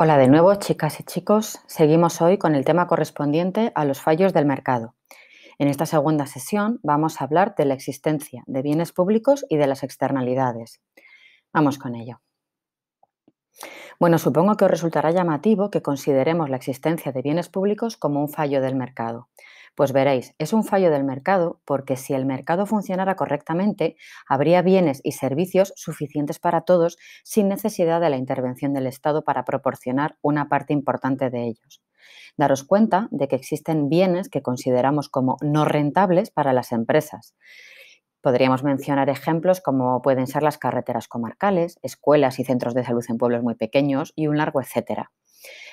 Hola de nuevo, chicas y chicos. Seguimos hoy con el tema correspondiente a los fallos del mercado. En esta segunda sesión vamos a hablar de la existencia de bienes públicos y de las externalidades. Vamos con ello. Bueno, supongo que os resultará llamativo que consideremos la existencia de bienes públicos como un fallo del mercado. Pues veréis, es un fallo del mercado porque si el mercado funcionara correctamente, habría bienes y servicios suficientes para todos sin necesidad de la intervención del Estado para proporcionar una parte importante de ellos. Daros cuenta de que existen bienes que consideramos como no rentables para las empresas. Podríamos mencionar ejemplos como pueden ser las carreteras comarcales, escuelas y centros de salud en pueblos muy pequeños y un largo etcétera,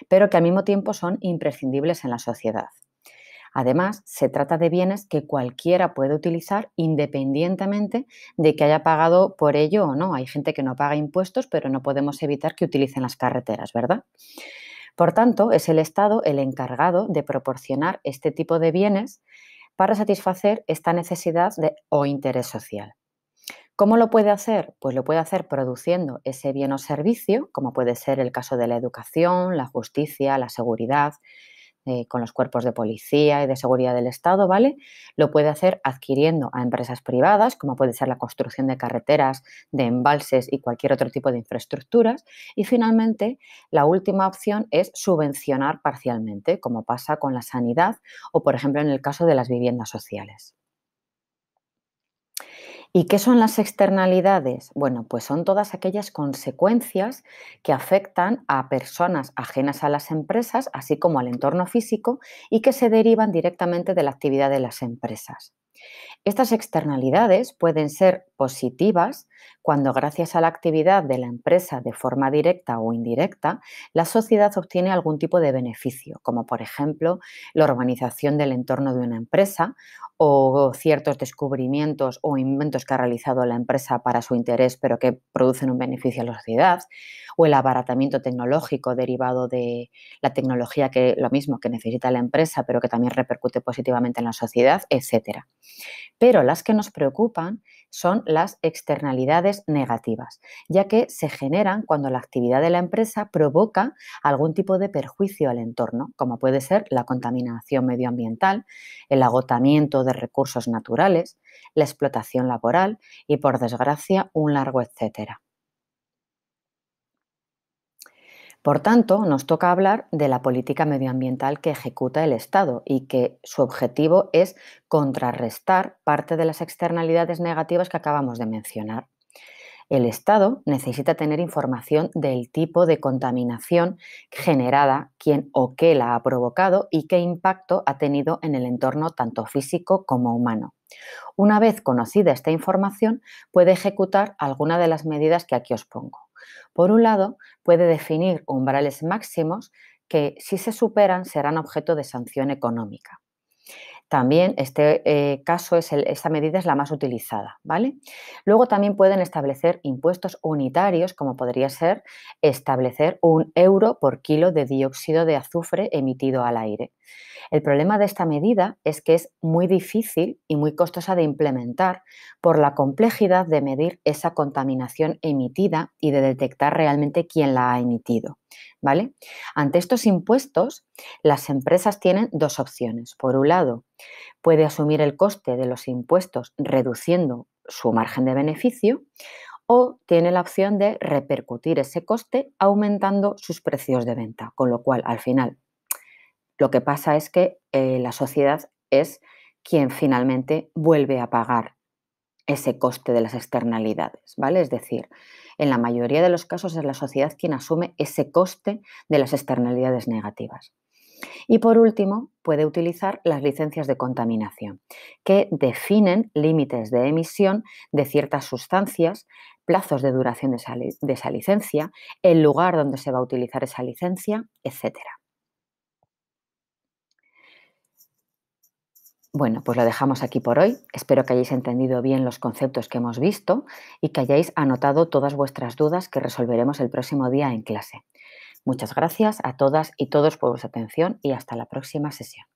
pero que al mismo tiempo son imprescindibles en la sociedad. Además, se trata de bienes que cualquiera puede utilizar independientemente de que haya pagado por ello o no. Hay gente que no paga impuestos, pero no podemos evitar que utilicen las carreteras, ¿verdad? Por tanto, es el Estado el encargado de proporcionar este tipo de bienes para satisfacer esta necesidad de, o interés social. ¿Cómo lo puede hacer? Pues lo puede hacer produciendo ese bien o servicio, como puede ser el caso de la educación, la justicia, la seguridad, eh, con los cuerpos de policía y de seguridad del Estado, ¿vale? Lo puede hacer adquiriendo a empresas privadas, como puede ser la construcción de carreteras, de embalses y cualquier otro tipo de infraestructuras. Y finalmente, la última opción es subvencionar parcialmente, como pasa con la sanidad o, por ejemplo, en el caso de las viviendas sociales. ¿Y qué son las externalidades? Bueno, pues son todas aquellas consecuencias que afectan a personas ajenas a las empresas, así como al entorno físico, y que se derivan directamente de la actividad de las empresas. Estas externalidades pueden ser positivas, cuando gracias a la actividad de la empresa de forma directa o indirecta, la sociedad obtiene algún tipo de beneficio, como por ejemplo la urbanización del entorno de una empresa o ciertos descubrimientos o inventos que ha realizado la empresa para su interés, pero que producen un beneficio a la sociedad, o el abaratamiento tecnológico derivado de la tecnología que lo mismo que necesita la empresa, pero que también repercute positivamente en la sociedad, etcétera. Pero las que nos preocupan son las externalidades negativas, ya que se generan cuando la actividad de la empresa provoca algún tipo de perjuicio al entorno, como puede ser la contaminación medioambiental, el agotamiento de recursos naturales, la explotación laboral y, por desgracia, un largo etcétera. Por tanto, nos toca hablar de la política medioambiental que ejecuta el Estado y que su objetivo es contrarrestar parte de las externalidades negativas que acabamos de mencionar. El Estado necesita tener información del tipo de contaminación generada, quién o qué la ha provocado y qué impacto ha tenido en el entorno tanto físico como humano. Una vez conocida esta información, puede ejecutar alguna de las medidas que aquí os pongo. Por un lado, puede definir umbrales máximos que, si se superan, serán objeto de sanción económica. También este eh, caso es el, esta medida es la más utilizada, ¿vale? Luego también pueden establecer impuestos unitarios, como podría ser establecer un euro por kilo de dióxido de azufre emitido al aire. El problema de esta medida es que es muy difícil y muy costosa de implementar por la complejidad de medir esa contaminación emitida y de detectar realmente quién la ha emitido. ¿Vale? Ante estos impuestos, las empresas tienen dos opciones. Por un lado, puede asumir el coste de los impuestos reduciendo su margen de beneficio o tiene la opción de repercutir ese coste aumentando sus precios de venta, con lo cual al final lo que pasa es que eh, la sociedad es quien finalmente vuelve a pagar ese coste de las externalidades, ¿vale? Es decir, en la mayoría de los casos es la sociedad quien asume ese coste de las externalidades negativas. Y por último, puede utilizar las licencias de contaminación, que definen límites de emisión de ciertas sustancias, plazos de duración de esa, de esa licencia, el lugar donde se va a utilizar esa licencia, etcétera. Bueno, pues lo dejamos aquí por hoy. Espero que hayáis entendido bien los conceptos que hemos visto y que hayáis anotado todas vuestras dudas que resolveremos el próximo día en clase. Muchas gracias a todas y todos por vuestra atención y hasta la próxima sesión.